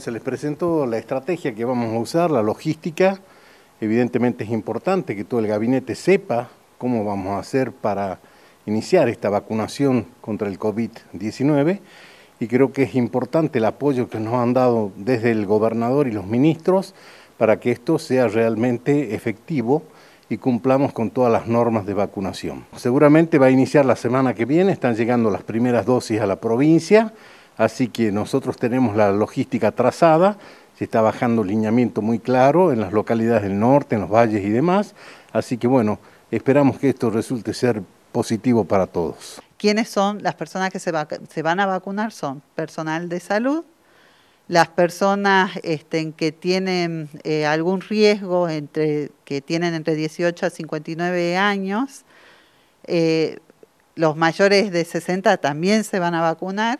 Se les presentó la estrategia que vamos a usar, la logística. Evidentemente es importante que todo el gabinete sepa cómo vamos a hacer para iniciar esta vacunación contra el COVID-19 y creo que es importante el apoyo que nos han dado desde el gobernador y los ministros para que esto sea realmente efectivo y cumplamos con todas las normas de vacunación. Seguramente va a iniciar la semana que viene, están llegando las primeras dosis a la provincia así que nosotros tenemos la logística trazada, se está bajando lineamiento muy claro en las localidades del norte, en los valles y demás, así que bueno, esperamos que esto resulte ser positivo para todos. ¿Quiénes son las personas que se, van a vacunar? Son personal de salud, las personas este, que tienen eh, algún riesgo, entre, que tienen entre 18 a 59 años, eh, los mayores de 60 también se van a vacunar,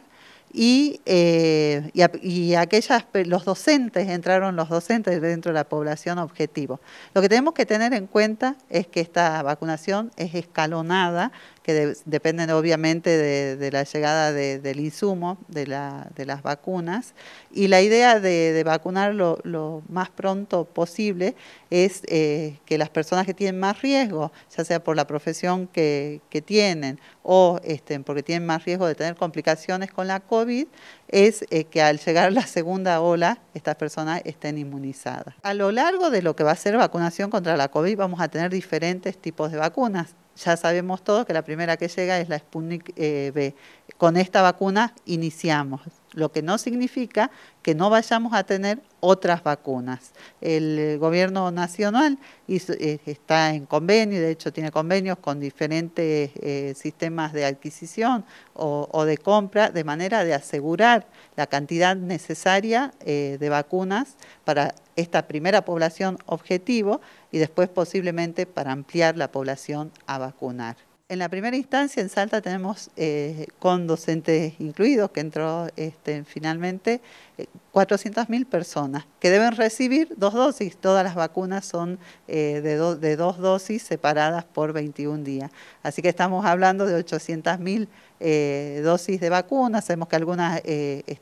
y, eh, y, aquellas, los docentes, entraron los docentes dentro de la población objetivo. Lo que tenemos que tener en cuenta es que esta vacunación es escalonada, que depende obviamente de, la llegada del insumo, de, las vacunas, y la idea de, vacunar lo, más pronto posible es eh, que las personas que tienen más riesgo, ya sea por la profesión que, tienen o este, porque tienen más riesgo de tener complicaciones con la COVID, COVID es eh, que al llegar la segunda ola, estas personas estén inmunizadas. A lo largo de lo que va a ser vacunación contra la COVID, vamos a tener diferentes tipos de vacunas. Ya sabemos todos que la primera que llega es la Sputnik eh, B. Con esta vacuna iniciamos lo que no significa que no vayamos a tener otras vacunas. El eh, gobierno nacional eh, está en convenio, de hecho tiene convenios con diferentes eh, sistemas de adquisición o, de compra, de manera de asegurar la cantidad necesaria de vacunas para esta primera población objetivo y después posiblemente para ampliar la población a vacunar en la primera instancia en Salta tenemos eh, con docentes incluidos, que entró este, finalmente, 400.000 eh, personas que deben recibir dos dosis. Todas las vacunas son eh, de, dos dosis separadas por 21 días. Así que estamos hablando de 800.000 dosis de vacunas. Sabemos que algunas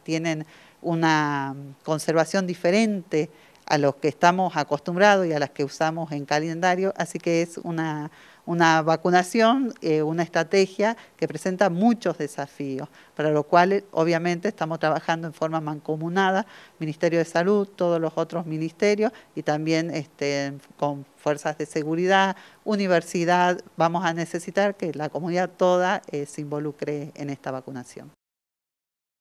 tienen una conservación diferente a los que estamos acostumbrados y a las que usamos en calendario, así que es una, una vacunación, eh, una estrategia que presenta muchos desafíos, para lo cual eh, obviamente estamos trabajando en forma mancomunada, Ministerio de Salud, todos los otros ministerios y también este, con fuerzas de seguridad, universidad, vamos a necesitar que la comunidad toda eh, se involucre en esta vacunación.